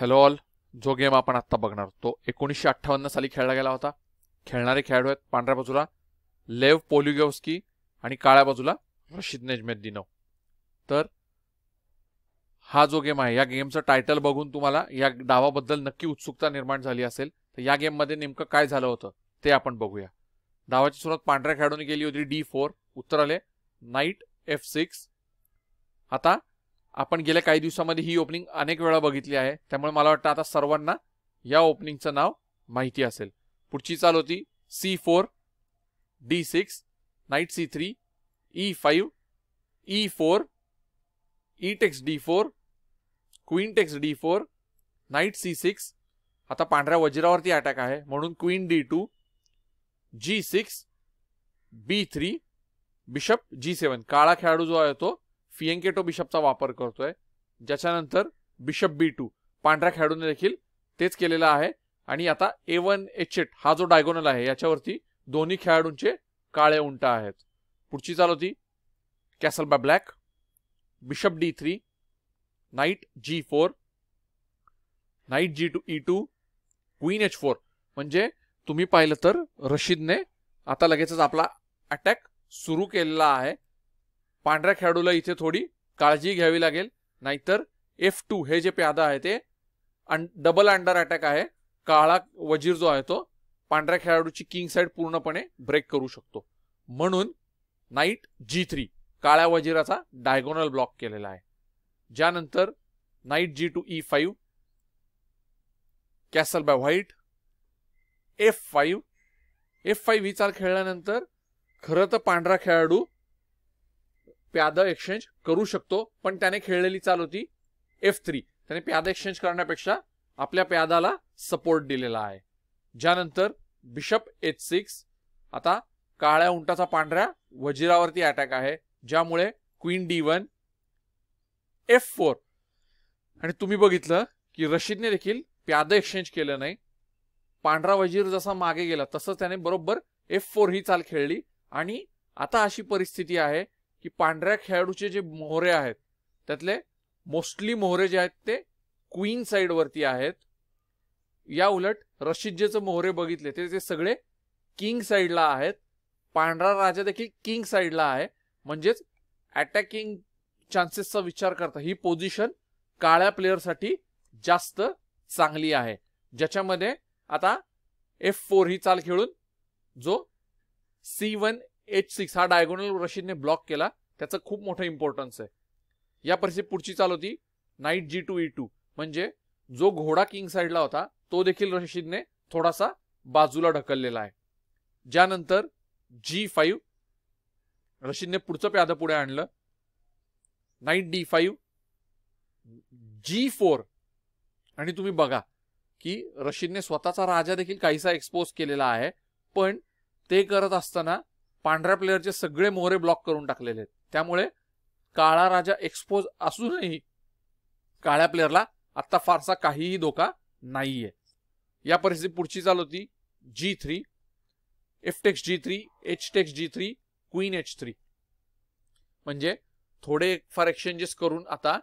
hello all जो game आपण आत्ता बघणार तो एकोणीसशे अठ्ठावन्न साली खेळला गेला होता खेळणारे खेळाडू आहेत पांढऱ्या बाजूला लेव पोलिगोस्की आणि काळ्या बाजूला रशीद दिनव तर हा जो गेम आहे या गेमचं टायटल बघून तुम्हाला या डावाबद्दल नक्की उत्सुकता निर्माण झाली असेल तर या गेममध्ये नेमकं काय झालं होतं ते आपण बघूया डावाची सुरुवात पांढऱ्या खेळाडूंनी केली होती डी फोर उत्तर आले नाईट एफ सिक्स आता आपण गेल्या काही दिवसामध्ये ही ओपनिंग अनेक वेळा बघितली आहे त्यामुळे मला वाटतं आता सर्वांना या ओपनिंगचं नाव माहिती असेल पुढची चाल होती C four D six knight C three E five E four E takes D four queen takes D four knight C six आता पांढऱ्या वज्रावरती अटॅक आहे म्हणून queen D two G six B three bishop G seven काळा खेळाडू जो आहे तो फिएंकेटो बिशपचा वापर करतोय ज्याच्यानंतर बिशप बी टू पांढऱ्या खेळाडूने देखील तेच केलेलं आहे आणि आता ए वन एच एट हा जो डायगोनल आहे याच्यावरती दोन्ही खेळाडूंचे काळे उंट आहेत पुढची चाल होती castle by black bishop D three knight G four knight G two E two queen H four म्हणजे तुम्ही पाहिलं तर रशीदने आता लगेचच आपला अटॅक सुरू केलेला आहे पांढऱ्या खेळाडूला इथे थोडी काळजी घ्यावी लागेल नाहीतर एफ टू हे जे प्यादा आहे ते अं डबल अंडर अटॅक आहे काळा वजीर जो आहे तो पांढऱ्या खेळाडूची किंग साईड पूर्णपणे ब्रेक करू शकतो म्हणून नाईट जी थ्री काळ्या वजिराचा डायगोनल ब्लॉक केलेला आहे ज्यानंतर knight G two E five castle by white F five F five ही चाल खेळल्यानंतर खरं तर पांढरा खेळाडू प्यादा एक्सचेंज करू शकतो पण त्याने खेळलेली चाल होती एफ थ्री त्याने प्याद एक्सचेंज करण्यापेक्षा आपल्या प्यादाला सपोर्ट दिलेला आहे ज्यानंतर बिशप एच सिक्स आता काळ्या उंटाचा पांढऱ्या वजिरावरती अटॅक आहे ज्यामुळे queen D one F four आणि तुम्ही बघितलं की रशीदने देखील प्यादं एक्सचेंज केलं नाही पांढरा वजीर जसा मागे गेला तसं त्याने बरोबर एफ फोर ही चाल खेळली आणि आता अशी परिस्थिती आहे की पांढऱ्या खेळाडूचे जे मोहरे आहेत त्यातले मोस्टली मोहरे जे आहेत ते क्वीन साईडवरती आहेत या उलट जे मोहरे बघितले ते ते सगळे किंग साईडला आहेत पांढरा राजा देखील किंग साईडला आहे म्हणजेच अटॅकिंग चान्सेसचा विचार करता ही पोझिशन काळ्या प्लेअरसाठी जास्त चांगली आहे ज्याच्यामध्ये आता एफ फोर ही चाल खेळून जो सी वन एच सिक्स हा डायगोनल रशीदने ब्लॉक केला त्याचा खूप मोठा इम्पॉर्टन्स आहे या परिस्थिती पुढची चाल होती knight G two E two म्हणजे जो घोडा किंग साईडला होता तो देखील रशीदने थोडासा बाजूला ढकललेला आहे ज्यानंतर जी फाईव्ह रशीदने पुढचं प्याद पुढे आणलं knight D five G four आणि तुम्ही बघा की रशीदने स्वतःचा राजा देखील काहीसा एक्सपोज केलेला आहे पण ते करत असताना पांढऱ्या प्लेअरचे सगळे मोहरे ब्लॉक करून टाकलेले आहेत त्यामुळे काळा राजा एक्सपोज असूनही काळ्या प्लेअरला आत्ता फारसा काहीही धोका नाहीये या परिस्थिती पुढची चालू होती G three F takes G three H takes G three queen H three म्हणजे थोडे फार एक्सचेंजेस करून आता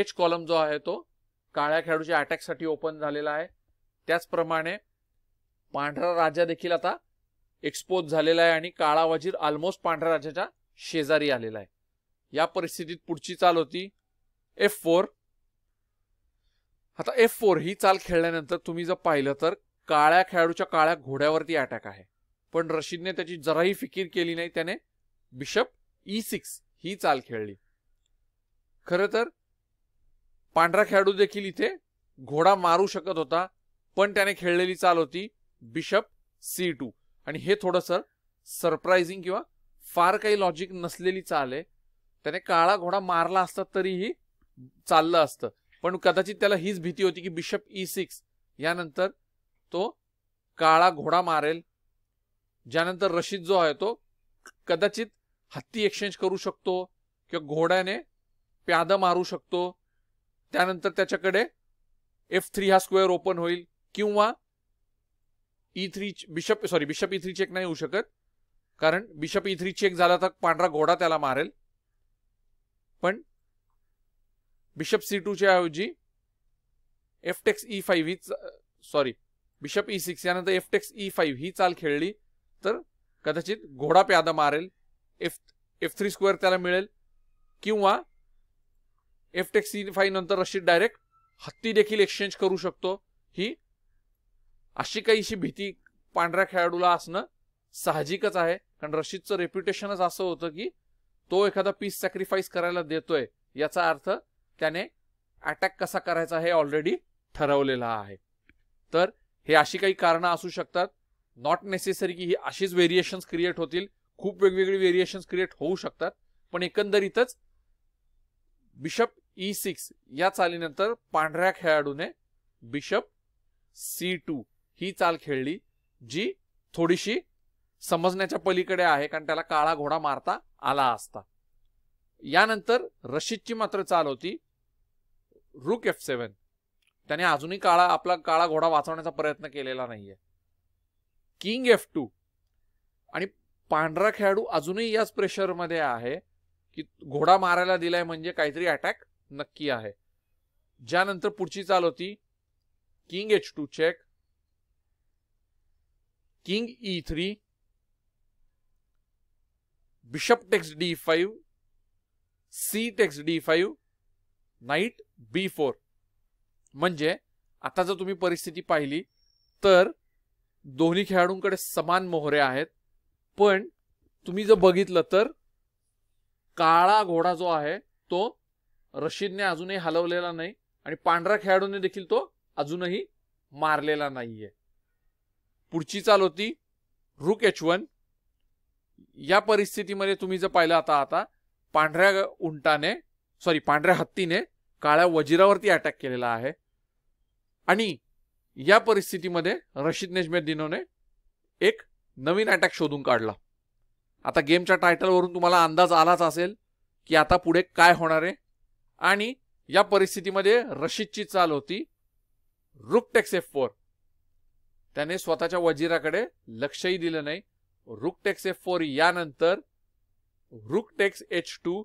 एच कॉलम जो आहे तो काळ्या खेळाडूच्या अटॅकसाठी ओपन झालेला आहे त्याचप्रमाणे पांढरा राजा देखील आता एक्सपोज झालेला आहे आणि काळा वजीर ऑलमोस्ट पांढऱ्या राज्याच्या शेजारी आलेला आहे या परिस्थितीत पुढची चाल होती एफ फोर आता एफ फोर ही चाल खेळल्यानंतर तुम्ही जर पाहिलं तर काळ्या खेळाडूच्या काळ्या घोड्यावरती अटॅक आहे पण रशीदने त्याची जराही फिकीर केली नाही त्याने बिशप ई सिक्स ही चाल खेळली खरं तर पांढरा खेळाडू देखील इथे घोडा मारू शकत होता पण त्याने खेळलेली चाल होती बिशप सी टू आणि हे थोडंसं सरप्राईझिंग किंवा फार काही लॉजिक नसलेली चाल आहे त्याने काळा घोडा मारला असता तरीही चाललं असतं पण कदाचित त्याला हीच भीती होती की बिशप ई सिक्स यानंतर तो काळा घोडा मारेल ज्यानंतर रशीद जो आहे तो कदाचित हत्ती एक्सचेंज करू शकतो किंवा घोड्याने प्याद मारू शकतो त्यानंतर त्याच्याकडे एफ थ्री हा स्क्वेअर ओपन होईल किंवा E three bishop sorry bishop E three check नाही होऊ शकत कारण बिशप ई थ्री चेक झाला तर पांढरा घोडा त्याला मारेल पण बिशप सी टूच्या ऐवजी एफटेक्स ई फाईव्ह ही सॉरी बिशप ई सिक्स यानंतर एफटेक्स ई फाईव्ह ही चाल खेळली तर कदाचित घोडा प्यादा मारेल एफ एफ थ्री स्क्वेअर त्याला मिळेल किंवा एफटेक्स ई फाईव्ह नंतर रशीद डायरेक्ट हत्ती देखील एक्सचेंज करू शकतो ही अशी काहीशी भीती पांढऱ्या खेळाडूला असणं साहजिकच आहे कारण रशीदचं रेप्युटेशनच असं होतं की तो एखादा पीस सॅक्रिफाईस करायला देतोय याचा अर्थ त्याने अटॅक कसा करायचा हे ऑलरेडी ठरवलेला आहे तर हे अशी काही कारणं असू शकतात नॉट नेसेसरी की ही अशीच व्हेरिएशन्स क्रिएट होतील खूप वेगवेगळी व्हेरिएशन्स क्रिएट होऊ शकतात पण एकंदरीतच बिशप ई सिक्स या चालीनंतर पांढऱ्या खेळाडूने बिशप सी टू ही चाल खेळली जी थोडीशी समजण्याच्या पलीकडे आहे कारण त्याला काळा घोडा मारता आला असता यानंतर रशीदची मात्र चाल होती रुक एफ सेवन त्याने अजूनही काळा आपला काळा घोडा वाचवण्याचा प्रयत्न केलेला नाहीये किंग एफ टू आणि पांढरा खेळाडू अजूनही याच प्रेशरमध्ये आहे की घोडा मारायला दिलाय म्हणजे काहीतरी अटॅक नक्की आहे ज्यानंतर पुढची चाल होती king H two check king E three bishop takes D five C takes D five knight B four म्हणजे आता जर तुम्ही परिस्थिती पाहिली तर दोन्ही खेळाडूंकडे समान मोहरे आहेत पण तुम्ही जर बघितलं तर काळा घोडा जो आहे तो रशीदने अजूनही हलवलेला नाही आणि पांढरा खेळाडूने देखील तो अजूनही मारलेला नाहीये पुढची चाल होती रुक एच वन या परिस्थितीमध्ये तुम्ही जर पाहिलं आता आता पांढऱ्या उंटाने सॉरी पांढऱ्या हत्तीने काळ्या वजिरावरती अटॅक केलेला आहे आणि या परिस्थितीमध्ये रशीद नेजमेद्दीनोने एक नवीन अटॅक शोधून काढला आता गेमच्या टायटलवरून तुम्हाला अंदाज आलाच असेल की आता पुढे काय होणार आहे आणि या परिस्थितीमध्ये रशीदची चाल होती रुक टेक्स एफ फोर त्याने स्वतःच्या वजीराकडे लक्षही दिलं नाही टेक्स एफ फोर यानंतर टेक्स एच टू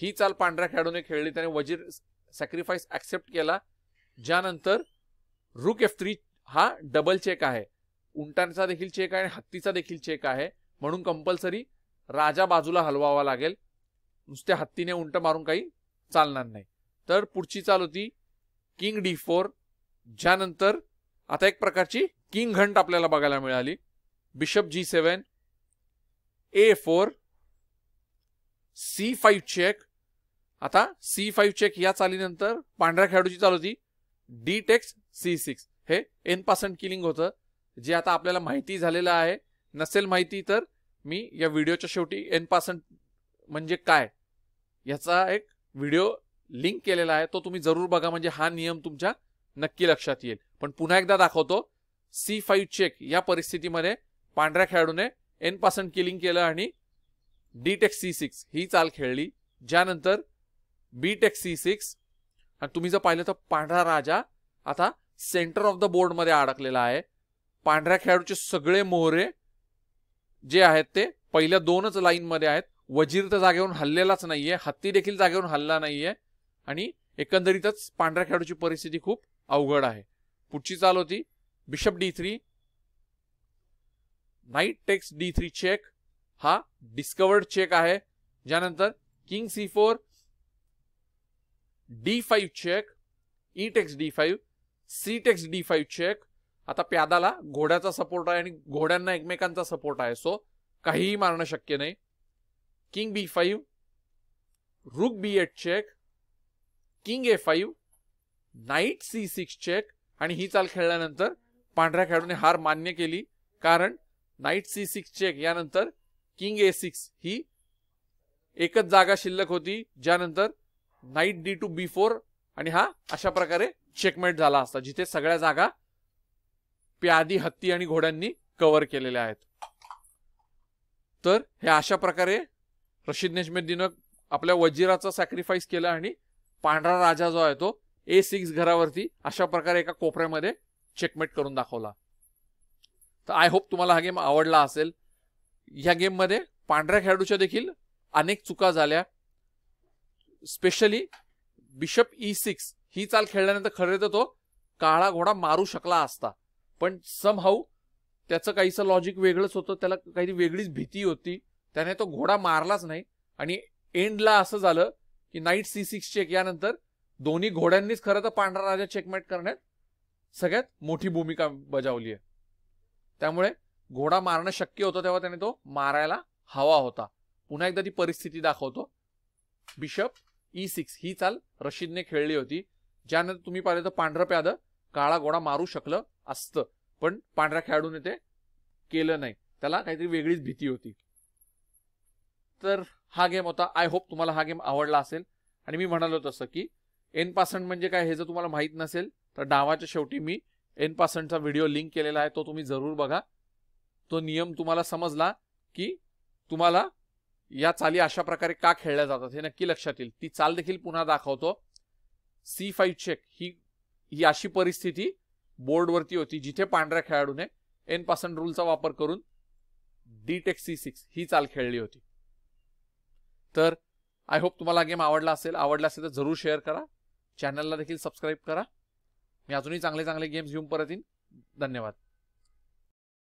ही चाल पांढऱ्या खेळाडूने खेळली त्याने वजीर सॅक्रिफाईस ऍक्सेप्ट केला ज्यानंतर रुक एफ थ्री हा डबल चेक आहे उंटांचा देखील चेक आहे आणि हत्तीचा देखील चेक आहे म्हणून कंपल्सरी राजा बाजूला हलवावा लागेल नुसत्या हत्तीने उंट मारून काही चालणार नाही तर पुढची चाल होती किंग डी फोर ज्यानंतर आता एक प्रकारची किंग घंट आपल्याला बघायला मिळाली bishop G seven A four C five check आता सी फाईव्ह चेक या चालीनंतर पांढऱ्या खेळाडूची चालू होती डी टेक्स सी सिक्स हे एन पासन किलिंग होतं जे आता आपल्याला माहिती झालेलं आहे नसेल माहिती तर मी या व्हिडिओच्या शेवटी एन पासन म्हणजे काय याचा एक व्हिडिओ लिंक केलेला आहे तो तुम्ही जरूर बघा म्हणजे हा नियम तुमच्या नक्की लक्षात येईल पण पुन्हा एकदा दाखवतो सी फाईव्ह चेक या परिस्थितीमध्ये पांढऱ्या खेळाडूने एन पासन किलिंग केलं आणि डी टेक सी सिक्स ही चाल खेळली ज्यानंतर बी टेक सी सिक्स आणि तुम्ही जर पाहिलं तर पांढरा राजा आता सेंटर ऑफ द बोर्डमध्ये अडकलेला आहे पांढऱ्या खेळाडूचे सगळे मोहरे जे आहेत ते पहिल्या दोनच लाईनमध्ये आहेत वजीर तर जागेवरून हल्लेलाच नाहीये हत्ती देखील जागेवरून हल्ला नाहीये आणि एकंदरीतच पांढऱ्या खेळाडूची परिस्थिती खूप अवघड आहे पुढची चाल होती bishop D three knight takes D three check हा डिस्कवर्ड चेक आहे ज्यानंतर king C four D five check E takes D five C takes D five check आता प्यादाला घोड्याचा सपोर्ट आहे आणि घोड्यांना एकमेकांचा सपोर्ट आहे सो काहीही मारणं शक्य नाही king B five rook B eight check king A five knight C six check आणि ही चाल खेळल्यानंतर पांढऱ्या खेळाडूने हार मान्य केली कारण नाईट सी सिक्स चेक यानंतर किंग ए सिक्स ही एकच जागा शिल्लक होती ज्यानंतर knight D two B four आणि हा अशा प्रकारे चेकमेट झाला असता जिथे सगळ्या जागा प्यादी हत्ती आणि घोड्यांनी कव्हर केलेल्या आहेत तर हे अशा प्रकारे रशीद नेजमेद्दीनं आपल्या वजिराचा सॅक्रिफाईस केला आणि पांढरा राजा जो आहे तो ए सिक्स घरावरती अशा प्रकारे एका कोपऱ्यामध्ये चेकमेट करून दाखवला तर आय होप तुम्हाला हा गेम आवडला असेल ह्या गेममध्ये पांढऱ्या खेळाडूच्या देखील अनेक चुका झाल्या स्पेशली बिशप ई सिक्स ही चाल खेळल्यानंतर खरे तर तो काळा घोडा मारू शकला असता पण सम हाऊ त्याचं काहीसं लॉजिक वेगळंच होतं त्याला काही वेगळीच भीती होती त्याने तो घोडा मारलाच नाही आणि एंडला असं झालं की नाईट सी सिक्स चेक यानंतर दोन्ही घोड्यांनीच खरं तर पांढरा राजा चेकमेट करण्यात सगळ्यात मोठी भूमिका बजावली आहे त्यामुळे घोडा मारणं शक्य होतं तेव्हा त्याने तो मारायला हवा होता पुन्हा एकदा ती परिस्थिती दाखवतो बिशप ई e सिक्स ही चाल रशीदने खेळली होती ज्यानंतर तुम्ही पाहिलं तर पांढरं प्याद काळा घोडा मारू शकलं असतं पण पांढऱ्या खेळाडूने ते केलं नाही त्याला काहीतरी वेगळीच भीती होती तर हा गेम होता आय होप तुम्हाला हा गेम आवडला असेल आणि मी म्हणालो तसं की एन पासंट म्हणजे काय हे जर तुम्हाला माहित नसेल तर डावाच्या शेवटी मी एन पासंटचा व्हिडिओ लिंक केलेला आहे तो तुम्ही जरूर बघा तो नियम तुम्हाला समजला की तुम्हाला या चाली अशा प्रकारे का खेळल्या जातात हे नक्की लक्षात येईल ती चाल देखील पुन्हा दाखवतो सी फाईव्ह चेक ही ही अशी परिस्थिती बोर्डवरती होती जिथे पांढऱ्या खेळाडूने एन पासंट रूलचा वापर करून डी टेक सी सिक्स ही चाल खेळली होती तर आय होप तुम्हाला गेम आवडला असेल आवडला असेल तर जरूर शेअर करा चॅनलला देखील सबस्क्राईब करा मी अजूनही चांगले चांगले गेम्स घेऊन परत येईन धन्यवाद